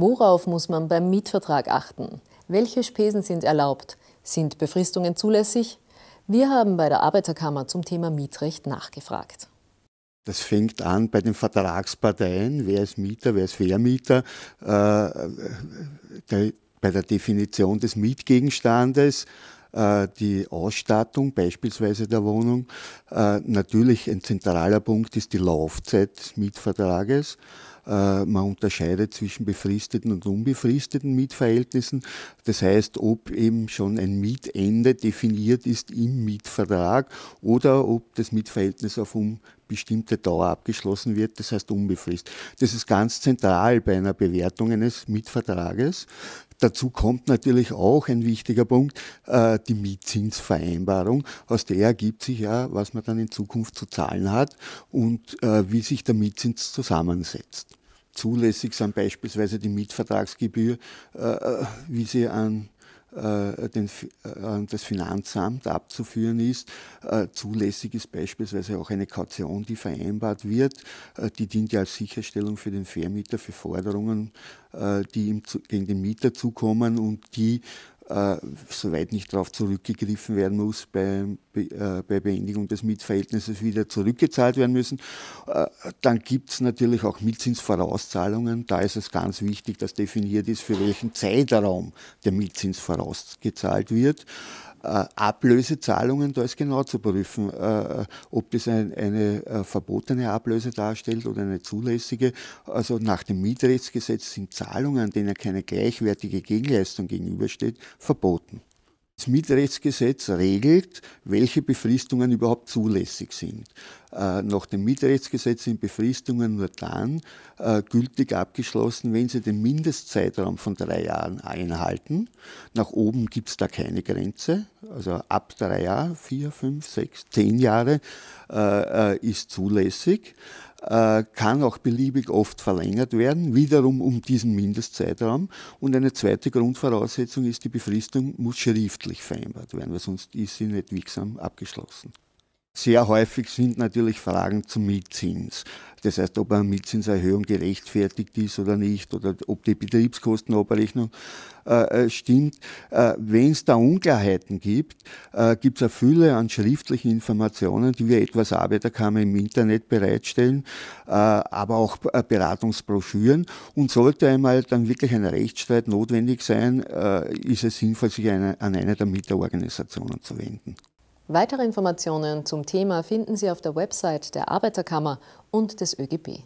Worauf muss man beim Mietvertrag achten? Welche Spesen sind erlaubt? Sind Befristungen zulässig? Wir haben bei der Arbeiterkammer zum Thema Mietrecht nachgefragt. Das fängt an bei den Vertragsparteien, wer ist Mieter, wer ist Vermieter, äh, äh der, bei der Definition des Mietgegenstandes, äh, die Ausstattung beispielsweise der Wohnung. Äh, natürlich ein zentraler Punkt ist die Laufzeit des Mietvertrages. Äh, man unterscheidet zwischen befristeten und unbefristeten Mietverhältnissen. Das heißt, ob eben schon ein Mietende definiert ist im Mietvertrag oder ob das Mietverhältnis auf unbestimmte Dauer abgeschlossen wird, das heißt unbefristet. Das ist ganz zentral bei einer Bewertung eines Mietvertrages. Dazu kommt natürlich auch ein wichtiger Punkt, äh, die Mietzinsvereinbarung. Aus der ergibt sich ja, was man dann in Zukunft zu zahlen hat und äh, wie sich der Mietzins zusammensetzt. Zulässig sind beispielsweise die Mietvertragsgebühr, äh, äh wie sie an äh, den, äh, äh, das Finanzamt abzuführen ist. Zulässig ist beispielsweise auch eine Kaution, die vereinbart wird. Die dient ja als Sicherstellung für den Vermieter für Forderungen, die ihm gegen den Mieter zukommen und die äh, soweit nicht darauf zurückgegriffen werden muss, bei, äh, bei Beendigung des Mietverhältnisses wieder zurückgezahlt werden müssen. Äh, dann gibt es natürlich auch Mietzinsvorauszahlungen. Da ist es ganz wichtig, dass definiert ist, für welchen Zeitraum der Mietzins vorausgezahlt wird. Äh, Ablösezahlungen, da ist genau zu prüfen, äh, ob das ein, eine äh, verbotene Ablöse darstellt oder eine zulässige. Also nach dem Mietrechtsgesetz sind Zahlungen, denen keine gleichwertige Gegenleistung gegenübersteht, verboten. Das Mietrechtsgesetz regelt, welche Befristungen überhaupt zulässig sind. Äh, nach dem Mietrechtsgesetz sind Befristungen nur dann äh, gültig abgeschlossen, wenn sie den Mindestzeitraum von drei Jahren einhalten. Nach oben gibt es da keine Grenze. Also ab drei Jahren, vier, fünf, sechs, zehn Jahre äh, ist zulässig. Äh, kann auch beliebig oft verlängert werden, wiederum um diesen Mindestzeitraum. Und eine zweite Grundvoraussetzung ist, die Befristung muss schriftlich vereinbart werden, weil sonst ist sie nicht wirksam abgeschlossen. Sehr häufig sind natürlich Fragen zum Mietzins. Das heißt, ob eine Mietzinserhöhung gerechtfertigt ist oder nicht oder ob die Betriebskostenabrechnung äh, äh stimmt. Äh, Wenn es da Unklarheiten gibt, äh, gibt es eine Fülle an schriftlichen Informationen, die wir etwas Arbeiterkammer im Internet bereitstellen, äh, aber auch äh, Beratungsbroschüren. Und sollte einmal dann wirklich ein Rechtsstreit notwendig sein, ist es sinnvoll, sich eine, an eine der Mieterorganisationen zu wenden. Weitere Informationen zum Thema finden Sie auf der Website der Arbeiterkammer und des ÖGB.